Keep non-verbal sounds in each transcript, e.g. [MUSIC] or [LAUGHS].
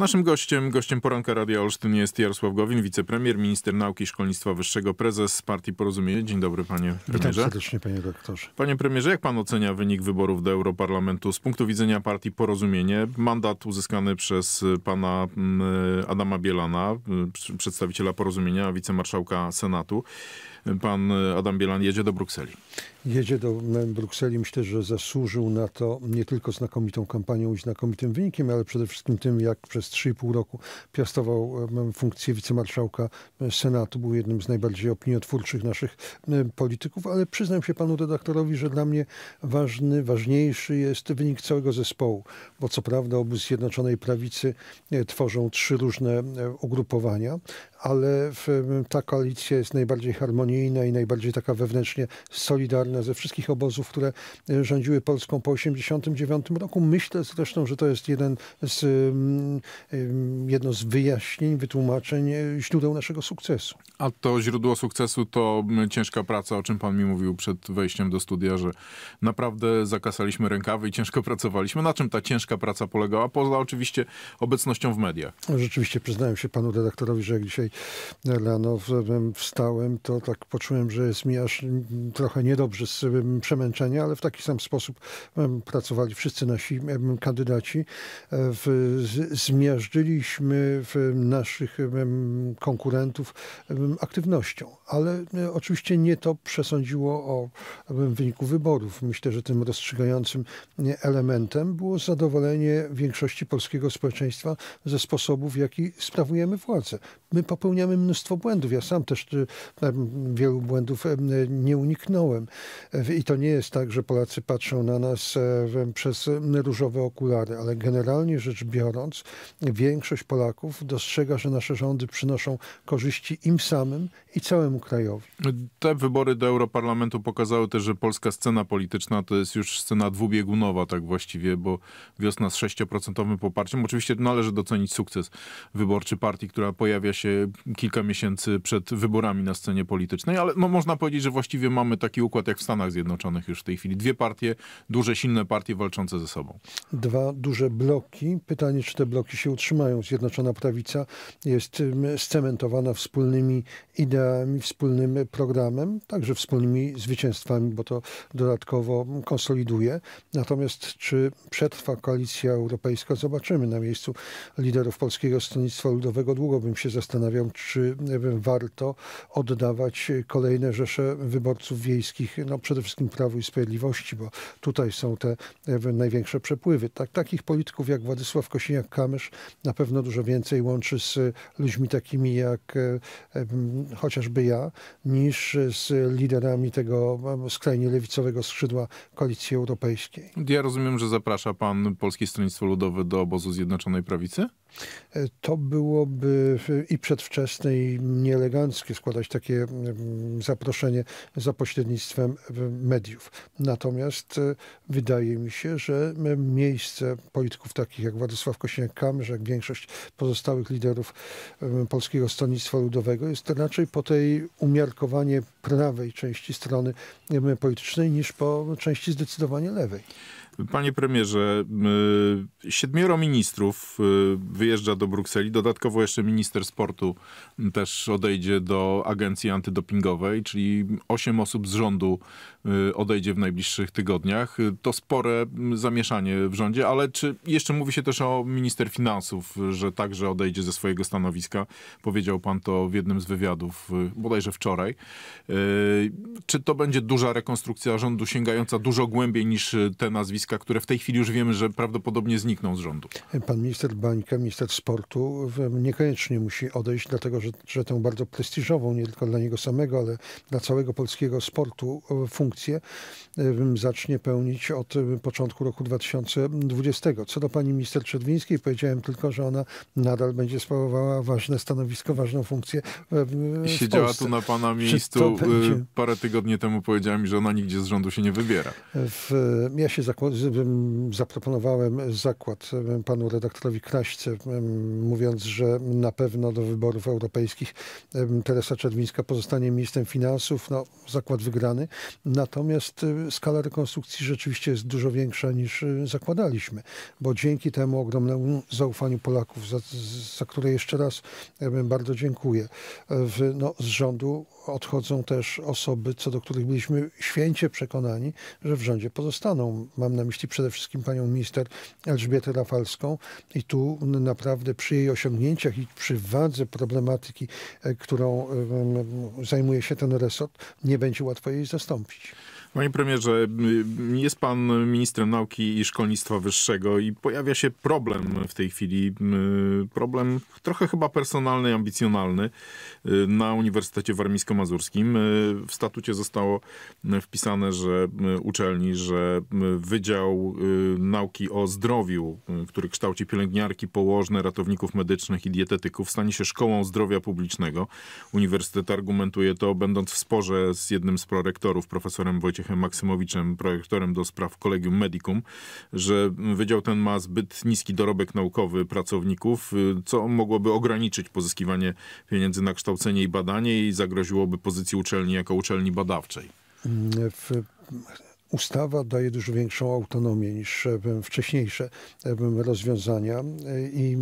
Naszym gościem, gościem poranka Radia Olsztyn jest Jarosław Gowin, wicepremier, minister nauki i szkolnictwa wyższego, prezes partii Porozumienie. Dzień dobry panie premierze. Witam serdecznie panie doktorze. Panie premierze, jak pan ocenia wynik wyborów do Europarlamentu z punktu widzenia partii Porozumienie? Mandat uzyskany przez pana mm, Adama Bielana, y, przedstawiciela Porozumienia, wicemarszałka Senatu. Pan e, Adam Bielan jedzie do Brukseli. Jedzie do Brukseli. Myślę, że zasłużył na to nie tylko znakomitą kampanią i znakomitym wynikiem, ale przede wszystkim tym, jak przez 3,5 roku piastował funkcję wicemarszałka Senatu. Był jednym z najbardziej opiniotwórczych naszych polityków, ale przyznam się panu redaktorowi, że dla mnie ważny, ważniejszy jest wynik całego zespołu, bo co prawda obóz Zjednoczonej Prawicy e, tworzą trzy różne e, ugrupowania, ale ta koalicja jest najbardziej harmonijna i najbardziej taka wewnętrznie solidarna ze wszystkich obozów, które e, rządziły Polską po 1989 roku. Myślę zresztą, że to jest jeden z, jedno z wyjaśnień, wytłumaczeń e, źródeł naszego sukcesu. A to źródło sukcesu to ciężka praca, o czym pan mi mówił przed wejściem do studia, że naprawdę zakasaliśmy rękawy i ciężko [LAUGHS] pracowaliśmy. Na czym ta ciężka praca polegała? Poza oczywiście obecnością w mediach. Rzeczywiście przyznałem się panu redaktorowi, że jak dzisiaj rano wstałem, to tak poczułem, że jest mi aż trochę niedobrze z przemęczenia, ale w taki sam sposób pracowali wszyscy nasi kandydaci. E, zmiażdżyliśmy naszych konkurentów aktywnością, ale e, oczywiście nie to przesądziło o wyniku wyborów. Myślę, że tym rozstrzygającym elementem było zadowolenie większości polskiego społeczeństwa ze sposobów, w jaki sprawujemy władzę. My po popełniamy mnóstwo błędów. Ja sam też y, wielu błędów nie uniknąłem. I to nie jest tak, że Polacy patrzą na nas e, przez różowe okulary, ale generalnie rzecz biorąc, większość Polaków dostrzega, że nasze rządy przynoszą korzyści im samym i całemu krajowi. Te wybory do Europarlamentu pokazały też, że polska scena polityczna to jest już scena dwubiegunowa tak właściwie, bo wiosna z 6% poparciem. Oczywiście należy docenić sukces wyborczy partii, która pojawia się kilka miesięcy przed wyborami na scenie politycznej, ale no, można powiedzieć, że właściwie mamy taki układ jak w Stanach Zjednoczonych już w tej chwili. Dwie partie, duże, silne partie walczące ze sobą. Dwa duże bloki. Pytanie, czy te bloki się utrzymają. Zjednoczona Prawica jest scementowana wspólnymi ideami, wspólnym programem, także wspólnymi zwycięstwami, bo to dodatkowo konsoliduje. Natomiast czy przetrwa koalicja europejska, zobaczymy na miejscu liderów Polskiego Stronnictwa Ludowego. Długo bym się zastanawiał, zastanawiam, czy warto oddawać kolejne rzesze wyborców wiejskich, no przede wszystkim Prawu i Sprawiedliwości, bo tutaj są te największe przepływy. Tak, takich polityków jak Władysław Kosiniak-Kamysz na pewno dużo więcej łączy z ludźmi takimi jak e, chociażby ja, niż z liderami tego skrajnie lewicowego skrzydła koalicji europejskiej. Ja rozumiem, że zaprasza pan Polskie Stronnictwo Ludowe do obozu Zjednoczonej Prawicy? E, to byłoby i przedwczesne, i nieeleganckie składać takie mm, zaproszenie za pośrednictwem mediów. Natomiast e, wydaje mi się, że miejsce polityków takich jak Władysław Kosiniak-Kamysz, jak większość pozostałych liderów Polskiego Stronnictwa Ludowego jest raczej po tej umiarkowanie prawej części strony politycznej niż po części zdecydowanie lewej. Panie premierze, siedmioro ministrów y, wyjeżdża do Brukseli. Dodatkowo jeszcze minister sportu też odejdzie do agencji antydopingowej, czyli osiem osób z rządu y, odejdzie w najbliższych tygodniach. To spore zamieszanie w rządzie, ale czy jeszcze mówi się też o minister finansów, że także odejdzie ze swojego stanowiska. Powiedział pan to w jednym z wywiadów, y, bodajże wczoraj. Czy to będzie duża rekonstrukcja rządu sięgająca dużo głębiej niż te nazwiska? stanowiska, które w tej chwili już wiemy, że prawdopodobnie znikną z rządu. Pan minister Bańka, minister sportu, niekoniecznie musi odejść, dlatego że, że tę bardzo prestiżową, nie tylko dla niego samego, ale dla całego polskiego sportu e, funkcję e, zacznie pełnić od e, początku roku 2020. Co do pani minister Przedwińskiej, powiedziałem tylko, że ona nadal będzie sprawowała ważne stanowisko, ważną funkcję. W, Siedziała tu na pana miejscu. Parę tygodni temu powiedziałem, że ona nigdzie z rządu się nie wybiera. W, ja się zaproponowałem zakład panu redaktorowi Kraśce, mówiąc, że na pewno do wyborów europejskich Teresa Czerwińska pozostanie ministrem finansów. No, zakład wygrany. Natomiast skala rekonstrukcji rzeczywiście jest dużo większa niż zakładaliśmy, bo dzięki temu ogromnemu zaufaniu Polaków, za, za które jeszcze raz bardzo dziękuję, w, no, z rządu odchodzą też osoby, co do których byliśmy święcie przekonani, że w rządzie pozostaną. Mam na myśli przede wszystkim panią minister Elżbietę Rafalską i tu naprawdę przy jej osiągnięciach i przy wadze problematyki, e, którą e, zajmuje się ten resort, nie będzie łatwo jej zastąpić. Panie premierze, jest pan ministrem nauki i szkolnictwa wyższego i pojawia się problem w tej chwili, problem trochę chyba personalny i ambicjonalny y, na Uniwersytecie Warmińsko-Mazurskim. Y, w statucie zostało wpisane, że uczelni, że Wydział y, Nauki o Zdrowiu, który kształci pielęgniarki, położne, ratowników medycznych i dietetyków, stanie się szkołą zdrowia publicznego. Uniwersytet argumentuje to, będąc w sporze z jednym z prorektorów, profesorem Wojciechem Wojciechem Maksymowiczem, projektorem do spraw Kolegium Medicum, że wydział ten ma zbyt niski dorobek naukowy pracowników, co mogłoby ograniczyć pozyskiwanie pieniędzy na kształcenie i badanie i zagroziłoby pozycji uczelni jako uczelni badawczej. W ustawa daje dużo większą autonomię niż e, wcześniejsze e, rozwiązania e, i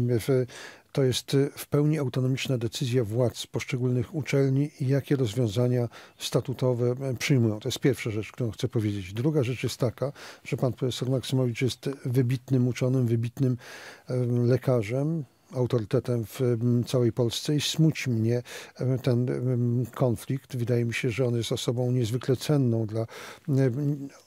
to jest y, w pełni autonomiczna decyzja władz poszczególnych uczelni, jakie rozwiązania statutowe e, przyjmują. To jest pierwsza rzecz, którą chcę powiedzieć. Druga rzecz jest taka, że pan profesor Maksymowicz jest wybitnym uczonym, wybitnym lekarzem, autorytetem w całej Polsce i smuć mnie e, ten konflikt. Wydaje mi się, że on jest osobą niezwykle cenną dla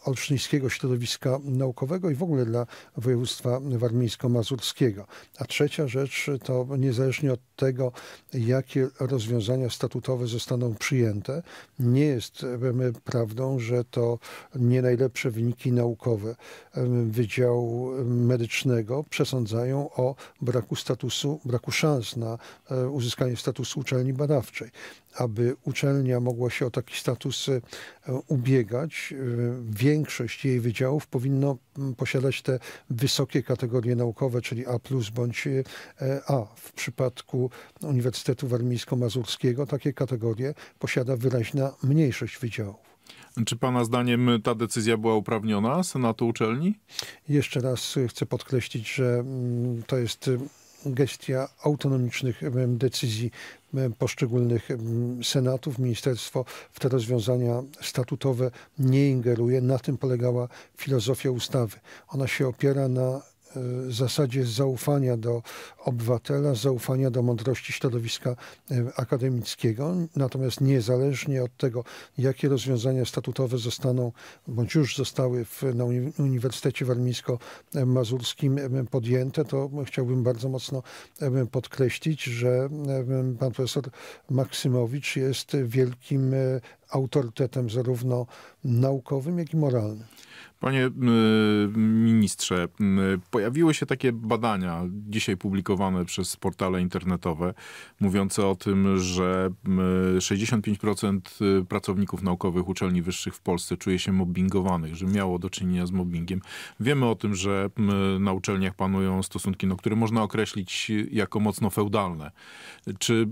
olsztyńskiego środowiska naukowego i w ogóle dla województwa warmińsko-mazurskiego. A trzecia rzecz to niezależnie od tego, jakie rozwiązania statutowe zostaną przyjęte, nie jest e, prawdą, że to nie najlepsze wyniki naukowe e, Wydziału Medycznego przesądzają o braku statutu statusu, braku szans na e, uzyskanie statusu uczelni badawczej. Aby uczelnia mogła się o taki status e, ubiegać, e, większość jej wydziałów powinno posiadać te wysokie kategorie naukowe, czyli A bądź A. W przypadku Uniwersytetu Warmińsko-Mazurskiego takie kategorie posiada wyraźna mniejszość wydziałów. Czy Pana zdaniem ta decyzja była uprawniona Senatu uczelni? Jeszcze raz chcę podkreślić, że mm, to jest gestia autonomicznych decyzji poszczególnych senatów. Ministerstwo w te rozwiązania statutowe nie ingeruje. Na tym polegała filozofia ustawy. Ona się opiera na zasadzie zaufania do obywatela, zaufania do mądrości środowiska e, akademickiego. Natomiast niezależnie od tego, jakie rozwiązania statutowe zostaną bądź już zostały w, na Uniwersytecie Warmińsko-Mazurskim e, podjęte, to chciałbym bardzo mocno e, podkreślić, że pan profesor Maksymowicz jest wielkim autorytetem zarówno naukowym, jak i moralnym. Panie ministrze, pojawiły się takie badania, dzisiaj publikowane przez portale internetowe, mówiące o tym, że 65% y, pracowników naukowych uczelni wyższych w Polsce czuje się mobbingowanych, że miało do czynienia z mobbingiem. Wiemy o tym, że na uczelniach panują stosunki, no, które można określić jako mocno feudalne. Czy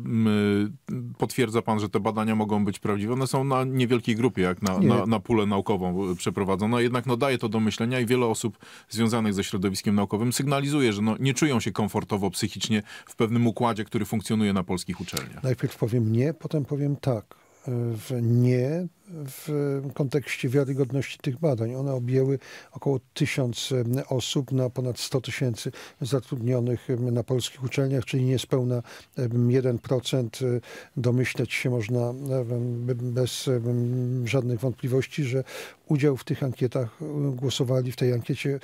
potwierdza pan, że te badania mogą być prawdziwe? One są na niewielkiej grupie, jak na, na, na pulę naukową e, przeprowadzono. Jednak no, daje to do myślenia i wiele osób związanych ze środowiskiem naukowym sygnalizuje, że no, nie czują się komfortowo psychicznie w pewnym układzie, który funkcjonuje na polskich uczelniach. Najpierw powiem nie, potem powiem tak. W e, nie w kontekście wiarygodności tych badań. One objęły około tysiąc osób na ponad 100 tysięcy zatrudnionych na polskich uczelniach, czyli niespełna 1%. Domyśleć się można bez żadnych wątpliwości, że udział w tych ankietach głosowali, w tej ankiecie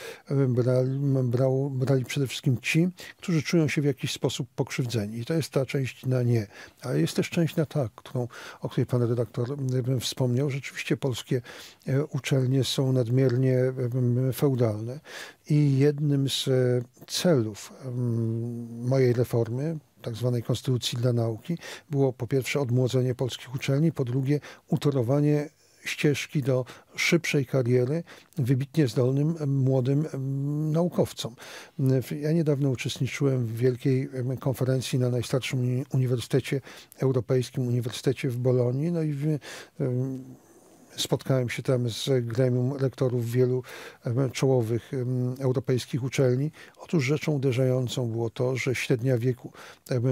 brali, brał, brali przede wszystkim ci, którzy czują się w jakiś sposób pokrzywdzeni. I to jest ta część na nie. Ale jest też część na tak, którą, o której pan redaktor wspomniał wspomniał, rzeczywiście polskie e, uczelnie są nadmiernie feudalne. I jednym z e, celów mojej reformy, tak zwanej konstytucji dla nauki było po pierwsze odmłodzenie polskich uczelni, po drugie utorowanie ścieżki do szybszej kariery wybitnie zdolnym młodym naukowcom. Ja niedawno uczestniczyłem w wielkiej konferencji na najstarszym uniwersytecie europejskim, Uniwersytecie w Bolonii, no i w, Spotkałem się tam z gremium lektorów wielu czołowych europejskich uczelni. Otóż rzeczą uderzającą było to, że średnia wieku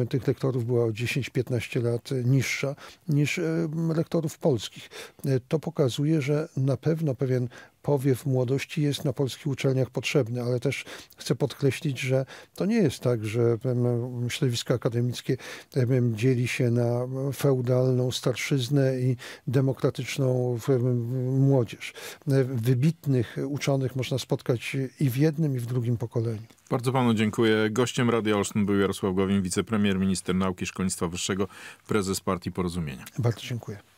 tych lektorów była o 10-15 lat e, niższa niż lektorów polskich. E, to pokazuje, że na pewno pewien powiew młodości jest na polskich uczelniach potrzebny, ale też chcę podkreślić, że to nie jest tak, że środowisko akademickie dzieli się na feudalną starszyznę i demokratyczną młodzież. Wybitnych uczonych można spotkać i w jednym, i w drugim pokoleniu. Bardzo panu dziękuję. Gościem Radia Olsztyn był Jarosław Gowin, wicepremier, minister nauki i szkolnictwa wyższego, prezes partii Porozumienia. Bardzo dziękuję.